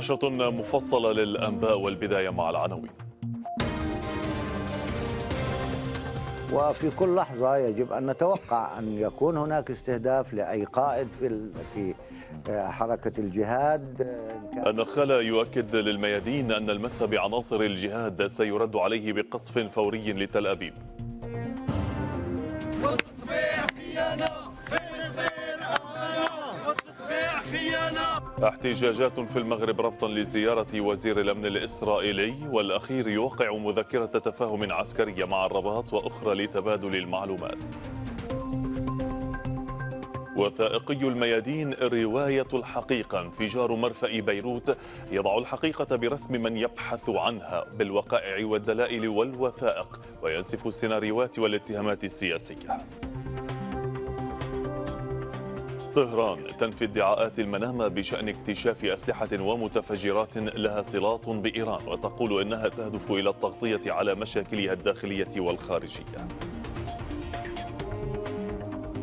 نشرة مفصلة للأنباء والبداية مع العناوين وفي كل لحظة يجب أن نتوقع أن يكون هناك استهداف لأي قائد في في آه، حركة الجهاد النخالة يؤكد للميادين أن المس بعناصر الجهاد سيرد عليه بقصف فوري لتل أبيب احتجاجات في المغرب رفضا لزيارة وزير الأمن الإسرائيلي والأخير يوقع مذكرة تفاهم عسكرية مع الرباط وأخرى لتبادل المعلومات وثائقي الميادين رواية الحقيقة انفجار مرفأ بيروت يضع الحقيقة برسم من يبحث عنها بالوقائع والدلائل والوثائق وينسف السيناريوهات والاتهامات السياسية طهران تنفي ادعاءات المنامة بشأن اكتشاف أسلحة ومتفجرات لها صلات بإيران وتقول إنها تهدف إلى التغطية على مشاكلها الداخلية والخارجية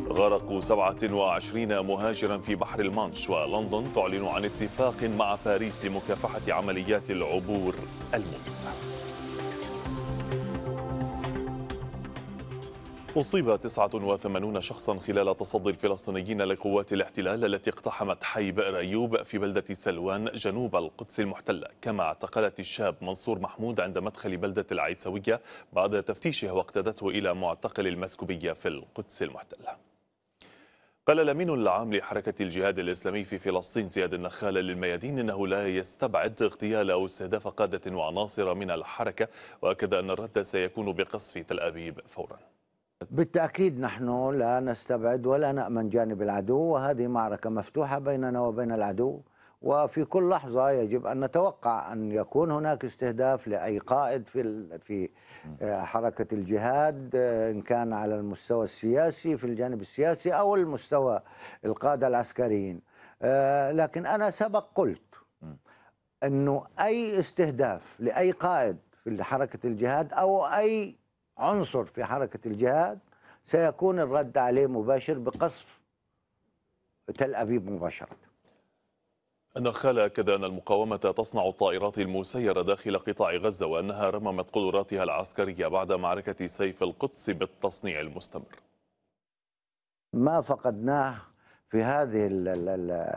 غرق 27 مهاجرا في بحر المانش ولندن تعلن عن اتفاق مع باريس لمكافحة عمليات العبور المميتة أصيب 89 شخصا خلال تصدي الفلسطينيين لقوات الاحتلال التي اقتحمت حي بئر أيوب في بلدة سلوان جنوب القدس المحتلة كما اعتقلت الشاب منصور محمود عند مدخل بلدة العيسوية بعد تفتيشه واقتادته إلى معتقل المسكوبية في القدس المحتلة قال الامين العام لحركه الجهاد الاسلامي في فلسطين زياد النخال للميادين انه لا يستبعد اغتيال او استهداف قاده وعناصر من الحركه واكد ان الرد سيكون بقصف تل ابيب فورا بالتأكيد نحن لا نستبعد ولا نأمن جانب العدو وهذه معركة مفتوحة بيننا وبين العدو وفي كل لحظة يجب أن نتوقع أن يكون هناك استهداف لأي قائد في في آه، حركة الجهاد آه، إن كان على المستوى السياسي في الجانب السياسي أو المستوى القادة العسكريين آه، لكن أنا سبق قلت أنه أي استهداف لأي قائد في حركة الجهاد أو أي عنصر في حركة الجهاد سيكون الرد عليه مباشر بقصف تل أبيب مباشرة النخال أكد أن المقاومة تصنع الطائرات المسيرة داخل قطاع غزة وأنها رممت قدراتها العسكرية بعد معركة سيف القدس بالتصنيع المستمر ما فقدناه في هذه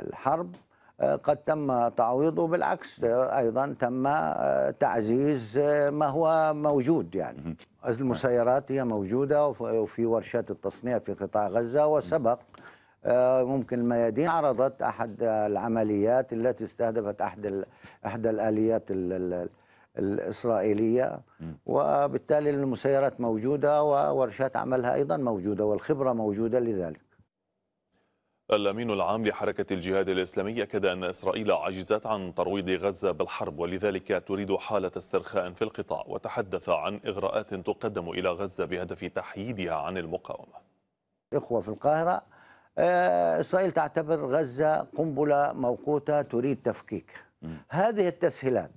الحرب آه، قد تم تعويضه بالعكس آه، ايضا تم آه، تعزيز ما هو موجود يعني المسيرات هي موجوده وفي ورشات التصنيع في قطاع غزه وسبق ممكن الميادين عرضت احد العمليات التي استهدفت احد احدى الاليات الاسرائيليه وبالتالي المسيرات موجوده وورشات عملها ايضا موجوده والخبره موجوده لذلك الأمين العام لحركة الجهاد الإسلامي أكد أن إسرائيل عجزت عن ترويض غزة بالحرب ولذلك تريد حالة استرخاء في القطاع وتحدث عن إغراءات تقدم إلى غزة بهدف تحييدها عن المقاومة إخوة في القاهرة آه، إسرائيل تعتبر غزة قنبلة موقوتة تريد تفكيكها هذه التسهيلات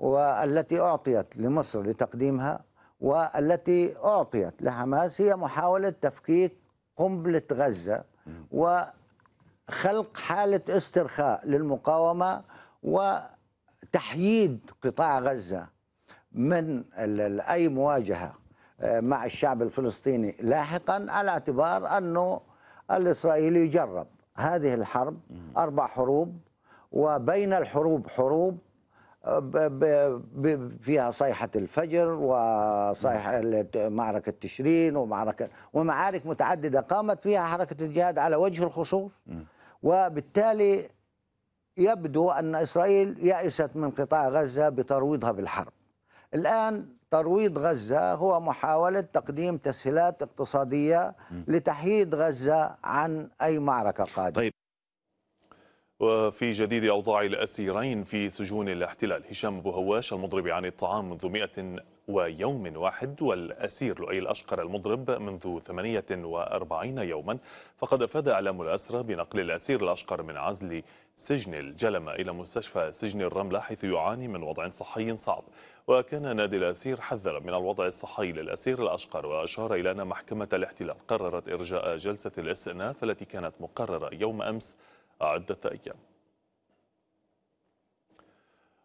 والتي أعطيت لمصر لتقديمها والتي أعطيت لحماس هي محاولة تفكيك قنبلة غزة و خلق حالة استرخاء للمقاومة وتحييد قطاع غزة من أي مواجهة آه، مع الشعب الفلسطيني لاحقا على اعتبار أنه الإسرائيلي جرب هذه الحرب أربع حروب وبين الحروب حروب آه، فيها صيحة الفجر وصيحة معركة تشرين ومعركة ومعارك متعددة قامت فيها حركة الجهاد على وجه الخصوص وبالتالي يبدو أن إسرائيل يأست من قطاع غزة بترويضها بالحرب الآن ترويض غزة هو محاولة تقديم تسهيلات اقتصادية لتحييد غزة عن أي معركة قادمة طيب. وفي جديد أوضاع الأسيرين في سجون الاحتلال هشام أبو هواش المضرب عن الطعام منذ 100 ويوم واحد والأسير لؤي الأشقر المضرب منذ 48 يوما فقد أفاد أعلام الأسرة بنقل الأسير الأشقر من عزل سجن الجلمة إلى مستشفى سجن الرملة حيث يعاني من وضع صحي صعب وكان نادي الأسير حذر من الوضع الصحي للأسير الأشقر وأشار إلى أن محكمة الاحتلال قررت إرجاء جلسة الاستئناف التي كانت مقررة يوم أمس عدة أيام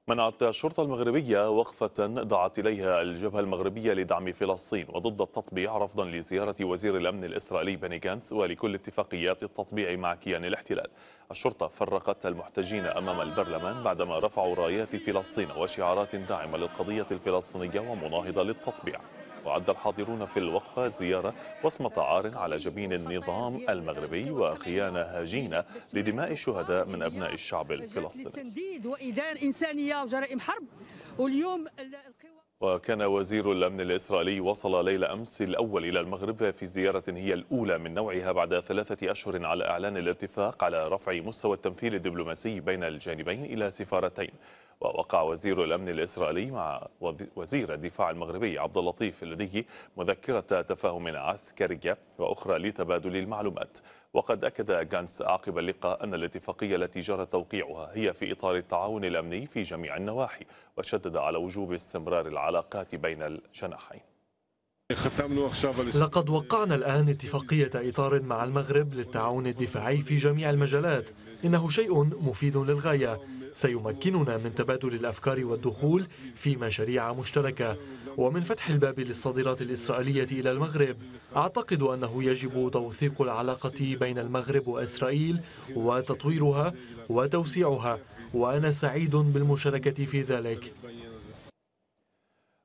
منعت الشرطة المغربية وقفة دعت إليها الجبهة المغربية لدعم فلسطين وضد التطبيع رفضا لزيارة وزير الأمن الإسرائيلي بني غانس ولكل اتفاقيات التطبيع مع كيان الاحتلال الشرطة فرقت المحتجين أمام البرلمان بعدما رفعوا رايات فلسطين وشعارات داعمة للقضية الفلسطينية ومناهضة للتطبيع وعد الحاضرون في الوقفة زيارة وصمة عار على جبين النظام المغربي وخيانة هجينة لدماء الشهداء من أبناء الشعب الفلسطيني تنديد وإدان إنسانية وجرائم حرب واليوم وكان وزير الأمن الإسرائيلي وصل ليلة أمس الأول إلى المغرب في زيارة هي الأولى من نوعها بعد ثلاثة أشهر على إعلان الاتفاق على رفع مستوى التمثيل الدبلوماسي بين الجانبين إلى سفارتين ووقع وزير الأمن الإسرائيلي مع وزير الدفاع المغربي عبد اللطيف اللدي مذكرة تفاهم عسكرية وأخرى لتبادل المعلومات وقد أكد جانس عقب اللقاء أن الاتفاقية التي جرى توقيعها هي في إطار التعاون الأمني في جميع النواحي وشدد على وجوب استمرار العلاقات بين الجناحين لقد وقعنا الآن اتفاقية إطار مع المغرب للتعاون الدفاعي في جميع المجالات إنه شيء مفيد للغاية سيمكننا من تبادل الأفكار والدخول في مشاريع مشتركة ومن فتح الباب للصادرات الإسرائيلية إلى المغرب أعتقد أنه يجب توثيق العلاقة بين المغرب وإسرائيل وتطويرها وتوسيعها وأنا سعيد بالمشاركة في ذلك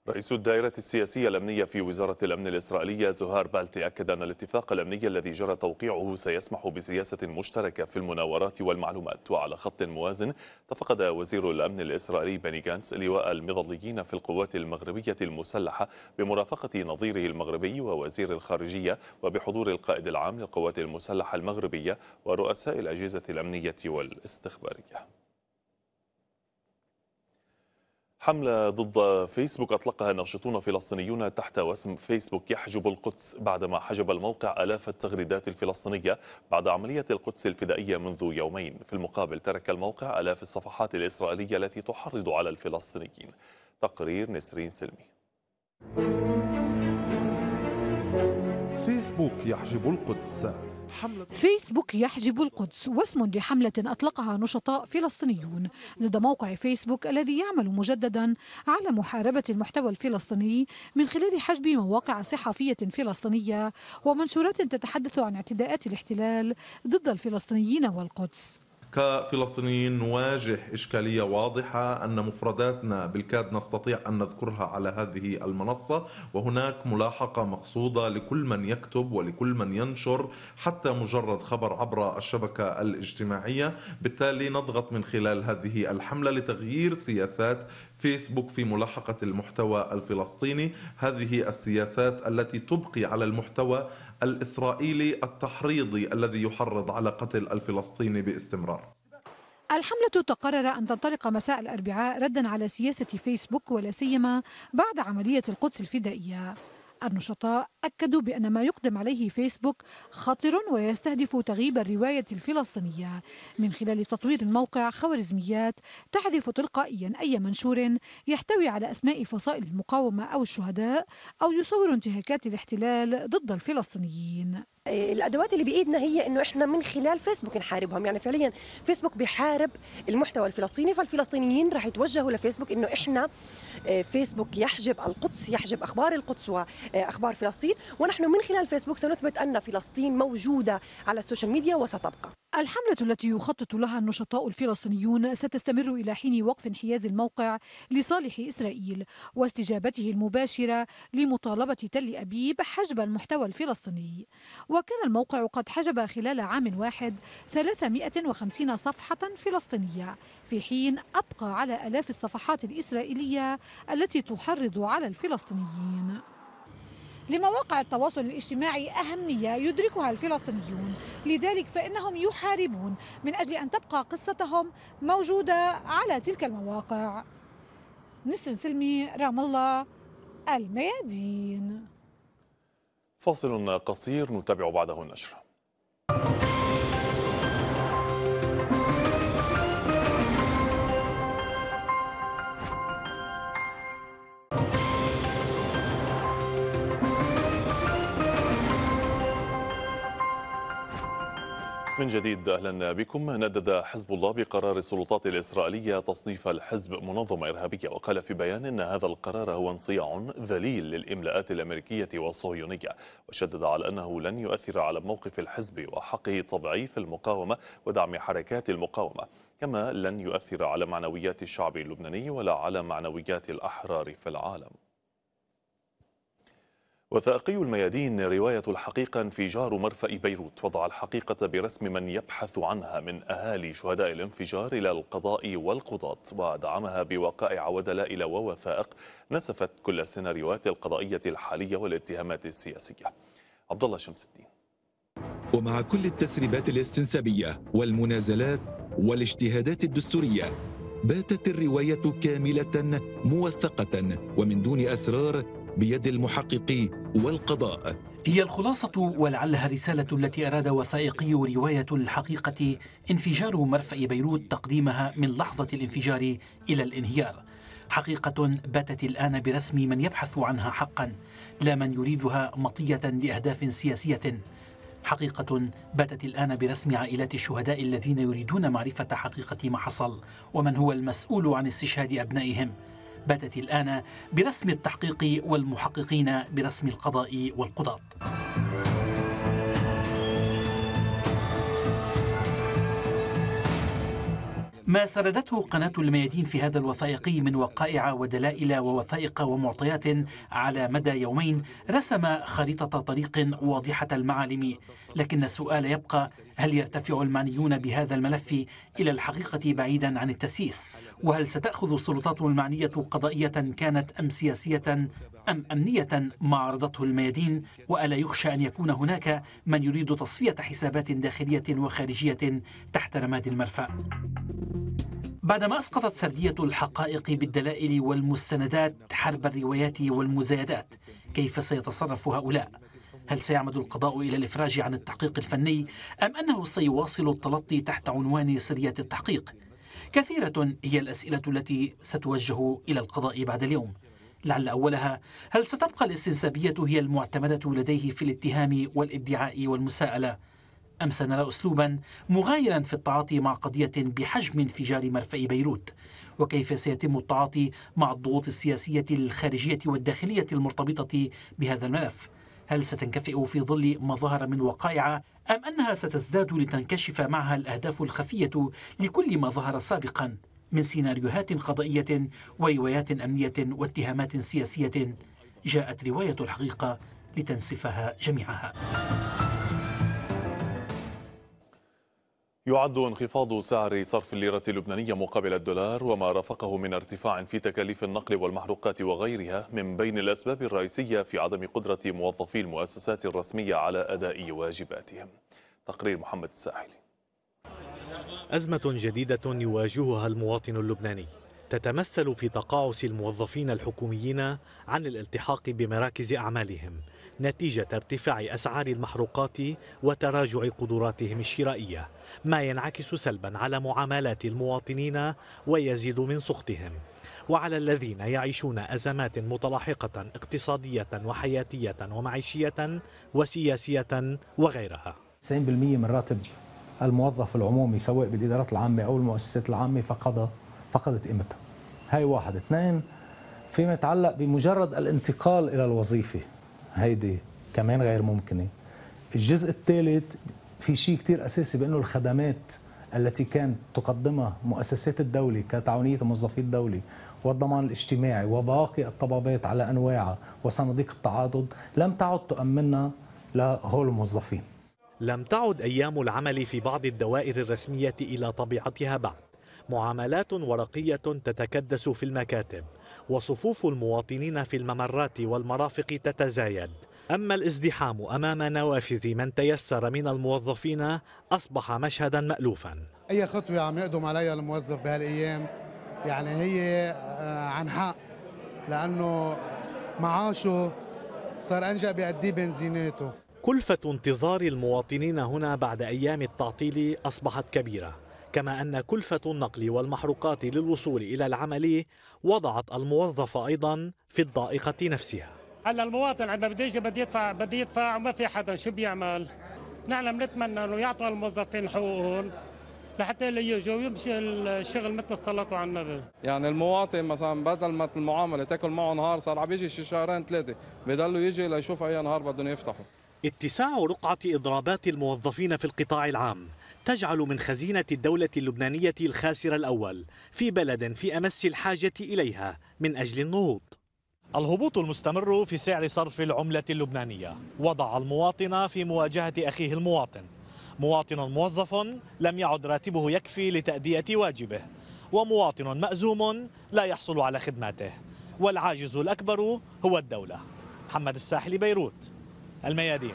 رئيس الدائرة السياسية الأمنية في وزارة الأمن الإسرائيلية زهار بالتي أكد أن الاتفاق الأمني الذي جرى توقيعه سيسمح بسياسة مشتركة في المناورات والمعلومات وعلى خط موازن تفقد وزير الأمن الإسرائيلي بني جانس لواء المظليين في القوات المغربية المسلحة بمرافقة نظيره المغربي ووزير الخارجية وبحضور القائد العام للقوات المسلحة المغربية ورؤساء الأجهزة الأمنية والاستخبارية حملة ضد فيسبوك أطلقها ناشطون فلسطينيون تحت وسم فيسبوك يحجب القدس بعدما حجب الموقع آلاف التغريدات الفلسطينية بعد عملية القدس الفدائية منذ يومين في المقابل ترك الموقع آلاف الصفحات الإسرائيلية التي تحرض على الفلسطينيين تقرير نسرين سلمي فيسبوك يحجب القدس فيسبوك يحجب القدس واسم لحملة أطلقها نشطاء فلسطينيون ضد موقع فيسبوك الذي يعمل مجددا على محاربة المحتوى الفلسطيني من خلال حجب مواقع صحفية فلسطينية ومنشورات تتحدث عن اعتداءات الاحتلال ضد الفلسطينيين والقدس كفلسطينيين نواجه إشكالية واضحة أن مفرداتنا بالكاد نستطيع أن نذكرها على هذه المنصة وهناك ملاحقة مقصودة لكل من يكتب ولكل من ينشر حتى مجرد خبر عبر الشبكة الاجتماعية بالتالي نضغط من خلال هذه الحملة لتغيير سياسات فيسبوك في ملاحقة المحتوى الفلسطيني هذه السياسات التي تبقي على المحتوى الإسرائيلي التحريضي الذي يحرض على قتل الفلسطيني باستمرار الحملة تقرر أن تنطلق مساء الأربعاء ردا على سياسة فيسبوك ولا سيما بعد عملية القدس الفدائية النشطاء أكدوا بأن ما يقدم عليه فيسبوك خطر ويستهدف تغييب الرواية الفلسطينية من خلال تطوير الموقع خوارزميات تحذف تلقائيا أي منشور يحتوي على أسماء فصائل المقاومة أو الشهداء أو يصور انتهاكات الاحتلال ضد الفلسطينيين الادوات اللي بايدنا هي انه احنا من خلال فيسبوك نحاربهم يعني فعليا فيسبوك بحارب المحتوى الفلسطيني فالفلسطينيين راح يتوجهوا لفيسبوك انه احنا آه، فيسبوك يحجب القدس يحجب اخبار القدس واخبار فلسطين فلسطين ونحن من خلال فيسبوك سنثبت أن فلسطين موجودة على السوشيال ميديا وستبقى الحملة التي يخطط لها النشطاء الفلسطينيون ستستمر إلى حين وقف انحياز الموقع لصالح إسرائيل واستجابته المباشرة لمطالبة تل أبيب حجب المحتوى الفلسطيني وكان الموقع قد حجب خلال عام واحد 350 صفحة فلسطينية في حين أبقى على ألاف الصفحات الإسرائيلية التي تحرض على الفلسطينيين لمواقع التواصل الاجتماعي أهمية يدركها الفلسطينيون لذلك فإنهم يحاربون من أجل أن تبقى قصتهم موجودة على تلك المواقع نسر سلمي رام الله الميادين فاصل قصير نتابع بعده النشره من جديد اهلا بكم ندد حزب الله بقرار السلطات الاسرائيليه تصنيف الحزب منظمه ارهابيه وقال في بيان ان هذا القرار هو انصياع ذليل للاملاءات الامريكيه والصهيونيه وشدد على انه لن يؤثر على موقف الحزب وحقه في المقاومه ودعم حركات المقاومه كما لن يؤثر على معنويات الشعب اللبناني ولا على معنويات الاحرار في العالم وثائقي الميادين رواية الحقيقة انفجار مرفأ بيروت وضع الحقيقة برسم من يبحث عنها من أهالي شهداء الانفجار إلى القضاء والقضاة ودعمها بوقائع ودلائل ووثائق نسفت كل السيناريوهات القضائية الحالية والاتهامات السياسية عبد الله شمس الدين ومع كل التسريبات الاستنسابية والمنازلات والاجتهادات الدستورية باتت الرواية كاملة موثقة ومن دون أسرار بيد المحقق والقضاء هي الخلاصة ولعلها رسالة التي أراد وثائقي رواية الحقيقة انفجار مرفأ بيروت تقديمها من لحظة الانفجار إلى الانهيار حقيقة باتت الآن برسم من يبحث عنها حقا لا من يريدها مطية لأهداف سياسية حقيقة باتت الآن برسم عائلات الشهداء الذين يريدون معرفة حقيقة ما حصل ومن هو المسؤول عن استشهاد أبنائهم باتت الآن برسم التحقيق والمحققين برسم القضاء والقضاة ما سردته قناة الميادين في هذا الوثائقي من وقائع ودلائل ووثائق ومعطيات على مدى يومين رسم خريطة طريق واضحة المعالم لكن السؤال يبقى هل يرتفع المعنيون بهذا الملف إلى الحقيقة بعيدا عن التسييس وهل ستأخذ السلطات المعنية قضائية كانت أم سياسية أم أمنية ما عرضته الميادين وألا يخشى أن يكون هناك من يريد تصفية حسابات داخلية وخارجية تحت رماد المرفأ بعدما أسقطت سردية الحقائق بالدلائل والمستندات حرب الروايات والمزايدات كيف سيتصرف هؤلاء؟ هل سيعمد القضاء إلى الإفراج عن التحقيق الفني أم أنه سيواصل التلطي تحت عنوان سرية التحقيق؟ كثيرة هي الأسئلة التي ستوجه إلى القضاء بعد اليوم لعل أولها هل ستبقى الاستنسابية هي المعتمدة لديه في الاتهام والادعاء والمساءلة أم سنرى أسلوبا مغايرا في التعاطي مع قضية بحجم انفجار مرفأ بيروت وكيف سيتم التعاطي مع الضغوط السياسية الخارجية والداخلية المرتبطة بهذا الملف هل ستنكفئ في ظل ما ظهر من وقائع أم أنها ستزداد لتنكشف معها الأهداف الخفية لكل ما ظهر سابقا من سيناريوهات قضائية وروايات أمنية واتهامات سياسية جاءت رواية الحقيقة لتنسفها جميعها يعد انخفاض سعر صرف الليرة اللبنانية مقابل الدولار وما رافقه من ارتفاع في تكاليف النقل والمحروقات وغيرها من بين الأسباب الرئيسية في عدم قدرة موظفي المؤسسات الرسمية على أداء واجباتهم تقرير محمد الساحلي أزمة جديدة يواجهها المواطن اللبناني تتمثل في تقاعس الموظفين الحكوميين عن الالتحاق بمراكز أعمالهم نتيجة ارتفاع أسعار المحروقات وتراجع قدراتهم الشرائية ما ينعكس سلبا على معاملات المواطنين ويزيد من سخطهم وعلى الذين يعيشون أزمات متلاحقة اقتصادية وحياتية ومعيشية وسياسية وغيرها 90% من راتب الموظف العمومي سواء بالإدارات العامة أو المؤسسات العامة فقد فقدت قيمتها هاي واحد اثنين فيما يتعلق بمجرد الانتقال إلى الوظيفة هيدي كمان غير ممكنه الجزء الثالث في شيء كثير اساسي بانه الخدمات التي كانت تقدمها مؤسسات الدولة كتعاونية موظفي الدولة والضمان الاجتماعي وباقي الطبابات على أنواعها وصناديق التعاضد لم تعد تؤمننا لهول الموظفين لم تعد أيام العمل في بعض الدوائر الرسمية إلى طبيعتها بعد معاملات ورقية تتكدس في المكاتب وصفوف المواطنين في الممرات والمرافق تتزايد أما الازدحام أمام نوافذ من تيسر من الموظفين أصبح مشهدا مألوفا أي خطوة عم يقدم عليها الموظف بهالأيام يعني هي آه، عن حق لأنه معاشه صار أنجأ بيأديه بنزيناته كلفة انتظار المواطنين هنا بعد أيام التعطيل أصبحت كبيرة كما أن كلفة النقل والمحروقات للوصول إلى العمل وضعت الموظف أيضا في الضائقة نفسها هلا المواطن عندما بده يجي بده يدفع بده يدفع وما في حدا شو بيعمل؟ نحن بنتمنى انه يعطوا الموظفين حقوقهم لحتى اللي يجوا ويمشي الشغل مثل الصلاة على النبي يعني المواطن مثلا بدل ما المعاملة تاكل معه نهار صار عم يجي شي شهرين ثلاثة بضلوا يجي ليشوف أي نهار بدهم يفتحوا اتساع رقعة إضرابات الموظفين في القطاع العام تجعل من خزينة الدولة اللبنانية الخاسر الأول في بلد في أمس الحاجة إليها من أجل النهوض الهبوط المستمر في سعر صرف العملة اللبنانية وضع المواطن في مواجهة أخيه المواطن مواطن موظف لم يعد راتبه يكفي لتأدية واجبه ومواطن مأزوم لا يحصل على خدماته والعاجز الأكبر هو الدولة محمد الساحلي بيروت الميادين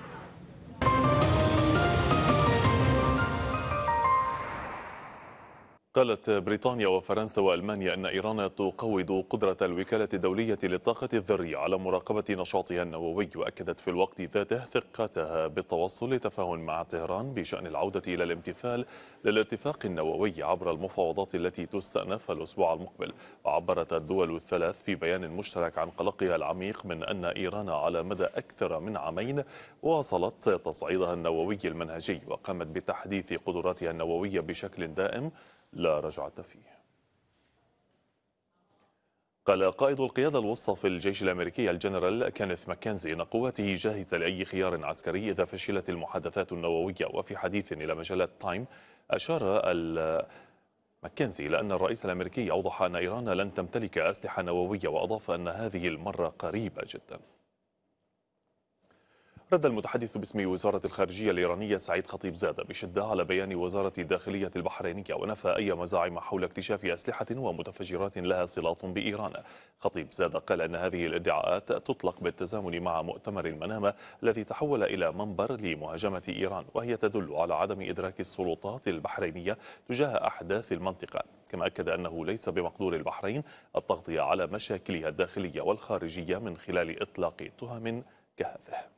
قالت بريطانيا وفرنسا وألمانيا أن إيران تقوض قدرة الوكالة الدولية للطاقة الذرية على مراقبة نشاطها النووي وأكدت في الوقت ذاته ثقتها بالتوصل لتفاهم مع طهران بشأن العودة إلى الامتثال للاتفاق النووي عبر المفاوضات التي تستأنف الأسبوع المقبل وعبرت الدول الثلاث في بيان مشترك عن قلقها العميق من أن إيران على مدى أكثر من عامين واصلت تصعيدها النووي المنهجي وقامت بتحديث قدراتها النووية بشكل دائم لا رجعة فيه قال قائد القيادة الوسطى في الجيش الأمريكي الجنرال كينيث ماكنزي أن قواته جاهزة لأي خيار عسكري إذا فشلت المحادثات النووية وفي حديث إلى مجلة تايم أشار ماكنزي إلى أن الرئيس الأمريكي أوضح أن إيران لن تمتلك أسلحة نووية وأضاف أن هذه المرة قريبة جداً رد المتحدث باسم وزارة الخارجية الإيرانية سعيد خطيب زاد بشدة على بيان وزارة الداخلية البحرينية ونفى أي مزاعم حول اكتشاف أسلحة ومتفجرات لها صلات بإيران خطيب زاد قال أن هذه الادعاءات تطلق بالتزامن مع مؤتمر المنامة الذي تحول إلى منبر لمهاجمة إيران وهي تدل على عدم إدراك السلطات البحرينية تجاه أحداث المنطقة كما أكد أنه ليس بمقدور البحرين التغطية على مشاكلها الداخلية والخارجية من خلال إطلاق تهم كهذه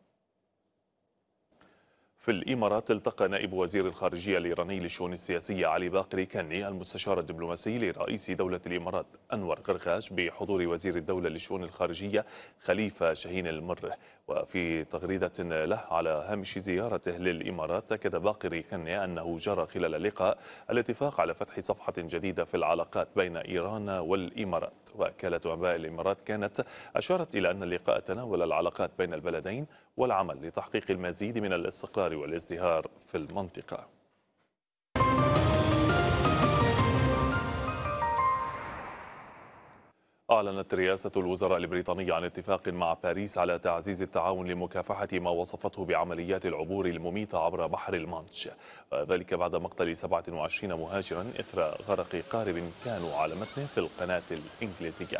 في الإمارات التقى نائب وزير الخارجية الإيراني للشؤون السياسية علي باقري كني المستشار الدبلوماسي لرئيس دولة الإمارات أنور قرقاش بحضور وزير الدولة للشؤون الخارجية خليفة شاهين المره وفي تغريدة له على هامش زيارته للإمارات أكد باقري كني أنه جرى خلال اللقاء الاتفاق على فتح صفحة جديدة في العلاقات بين إيران والإمارات وكالة أنباء الإمارات كانت أشارت إلى أن اللقاء تناول العلاقات بين البلدين والعمل لتحقيق المزيد من الاستقرار والازدهار في المنطقة أعلنت رئاسة الوزراء البريطانية عن اتفاق مع باريس على تعزيز التعاون لمكافحة ما وصفته بعمليات العبور المميتة عبر بحر المانش وذلك بعد مقتل 27 مهاجرا إثر غرق قارب كانوا على متنه في القناة الإنجليزية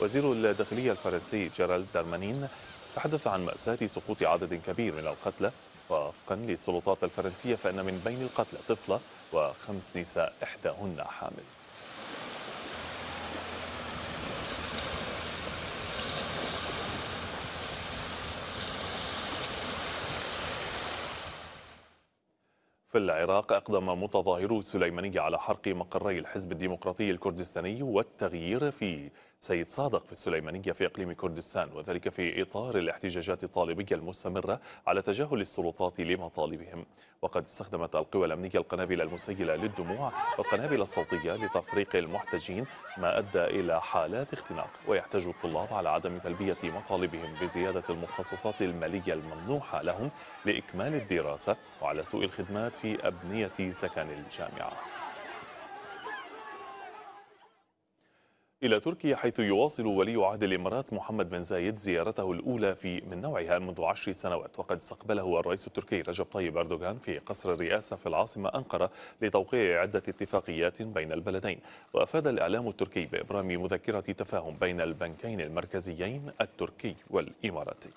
وزير الداخلية الفرنسي جيرالد دارمانين تحدث عن مأساة سقوط عدد كبير من القتلى وفقا للسلطات الفرنسية فإن من بين القتلى طفلة وخمس نساء إحداهن حامل في العراق أقدم متظاهرو السليمانية على حرق مقري الحزب الديمقراطي الكردستاني والتغيير في سيد صادق في السليمانية في إقليم كردستان وذلك في إطار الاحتجاجات الطالبية المستمرة على تجاهل السلطات لمطالبهم وقد استخدمت القوى الأمنية القنابل المسيلة للدموع والقنابل الصوتية لتفريق المحتجين ما أدى إلى حالات اختناق ويحتج الطلاب على عدم تلبية مطالبهم بزيادة المخصصات المالية الممنوحة لهم لإكمال الدراسة وعلى سوء الخدمات في أبنية سكن الجامعة إلى تركيا حيث يواصل ولي عهد الإمارات محمد بن زايد زيارته الأولى في من نوعها منذ عشر سنوات وقد استقبله الرئيس التركي رجب طيب أردوغان في قصر الرئاسة في العاصمة أنقرة لتوقيع عدة اتفاقيات بين البلدين وأفاد الإعلام التركي بإبرام مذكرة تفاهم بين البنكين المركزيين التركي والإماراتي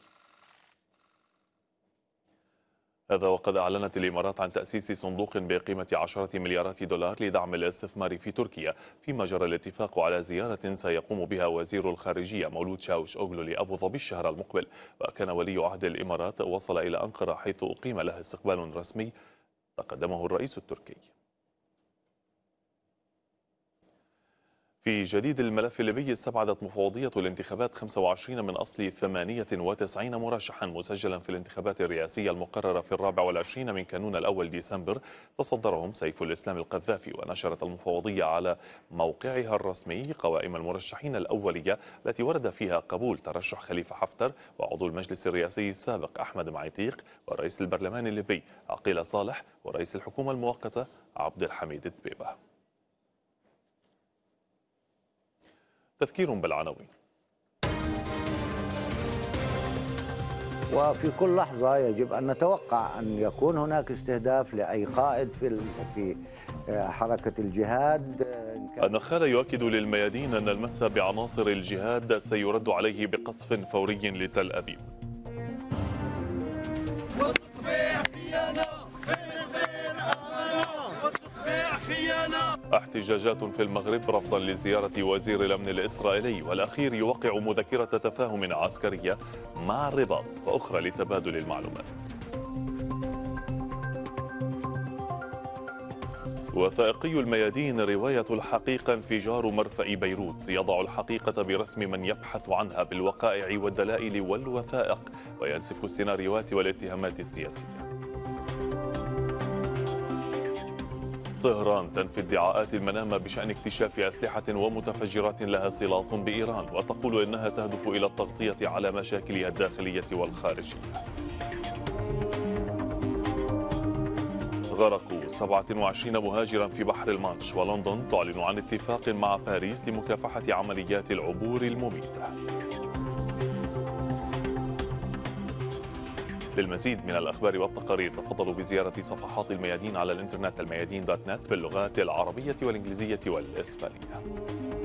هذا وقد أعلنت الإمارات عن تأسيس صندوق بقيمة عشرة مليارات دولار لدعم الاستثمار في تركيا فيما جرى الاتفاق على زيارة سيقوم بها وزير الخارجية مولود شاوش أوغلو لأبو ظبي الشهر المقبل وكان ولي عهد الإمارات وصل إلى أنقرة حيث أقيم له استقبال رسمي تقدمه الرئيس التركي في جديد الملف الليبي استبعدت مفوضية الانتخابات 25 من أصل 98 مرشحا مسجلا في الانتخابات الرئاسية المقررة في الرابع والعشرين من كانون الأول ديسمبر تصدرهم سيف الإسلام القذافي ونشرت المفوضية على موقعها الرسمي قوائم المرشحين الأولية التي ورد فيها قبول ترشح خليفة حفتر وعضو المجلس الرئاسي السابق أحمد معيتيق ورئيس البرلمان الليبي عقيل صالح ورئيس الحكومة المؤقتة عبد الحميد الدبيبة تذكير بالعناوين وفي كل لحظة يجب أن نتوقع أن يكون هناك استهداف لأي قائد في في آه، حركة الجهاد النخال آه، يؤكد للميادين أن المس بعناصر الجهاد سيرد عليه بقصف فوري لتل أبيب احتجاجات في المغرب رفضا لزيارة وزير الأمن الإسرائيلي والأخير يوقع مذكرة تفاهم عسكرية مع الرباط وأخرى لتبادل المعلومات وثائقي الميادين رواية الحقيقة انفجار مرفأ بيروت يضع الحقيقة برسم من يبحث عنها بالوقائع والدلائل والوثائق وينسف السيناريوهات والاتهامات السياسية طهران تنفي ادعاءات المنامة بشأن اكتشاف أسلحة ومتفجرات لها صلات بإيران وتقول إنها تهدف إلى التغطية على مشاكلها الداخلية والخارجية غرقوا 27 مهاجرا في بحر المانش ولندن تعلن عن اتفاق مع باريس لمكافحة عمليات العبور المميتة للمزيد من الأخبار والتقارير تفضلوا بزيارة صفحات الميادين على الإنترنت الميادين دوت نت باللغات العربية والإنجليزية والإسبانية